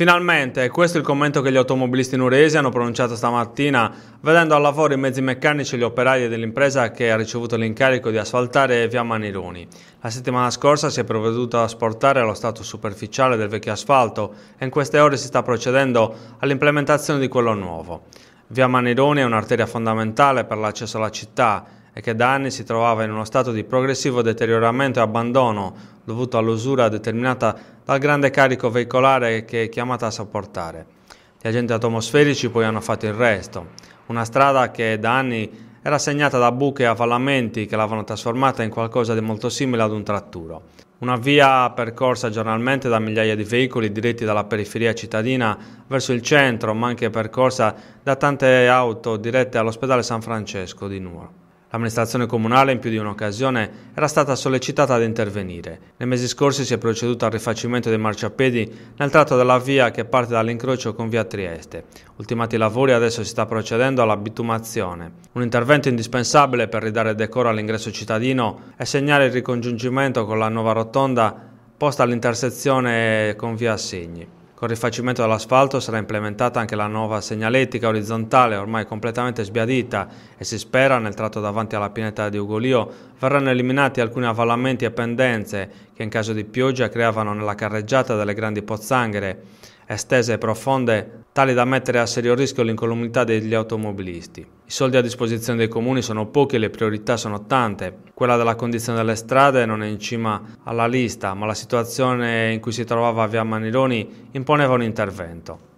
Finalmente, questo è il commento che gli automobilisti nuresi hanno pronunciato stamattina, vedendo al lavoro i mezzi meccanici e gli operai dell'impresa che ha ricevuto l'incarico di asfaltare via Manironi. La settimana scorsa si è provveduto a asportare lo stato superficiale del vecchio asfalto e in queste ore si sta procedendo all'implementazione di quello nuovo. Via Manironi è un'arteria fondamentale per l'accesso alla città e che da anni si trovava in uno stato di progressivo deterioramento e abbandono dovuto all'usura determinata dal grande carico veicolare che è chiamata a sopportare. Gli agenti atmosferici poi hanno fatto il resto, una strada che da anni era segnata da buche e avvallamenti che l'avevano trasformata in qualcosa di molto simile ad un tratturo. Una via percorsa giornalmente da migliaia di veicoli diretti dalla periferia cittadina verso il centro, ma anche percorsa da tante auto dirette all'ospedale San Francesco di Nuoro. L'amministrazione comunale in più di un'occasione era stata sollecitata ad intervenire. Nei mesi scorsi si è proceduto al rifacimento dei marciapiedi nel tratto della via che parte dall'incrocio con via Trieste. Ultimati i lavori adesso si sta procedendo alla bitumazione. Un intervento indispensabile per ridare decoro all'ingresso cittadino è segnare il ricongiungimento con la nuova rotonda posta all'intersezione con via Segni. Con rifacimento dell'asfalto sarà implementata anche la nuova segnaletica orizzontale ormai completamente sbiadita e si spera nel tratto davanti alla pineta di Ugolio verranno eliminati alcuni avvallamenti e pendenze che in caso di pioggia creavano nella carreggiata delle grandi pozzanghere estese e profonde tale da mettere a serio rischio l'incolumità degli automobilisti. I soldi a disposizione dei comuni sono pochi e le priorità sono tante. Quella della condizione delle strade non è in cima alla lista, ma la situazione in cui si trovava via Manironi imponeva un intervento.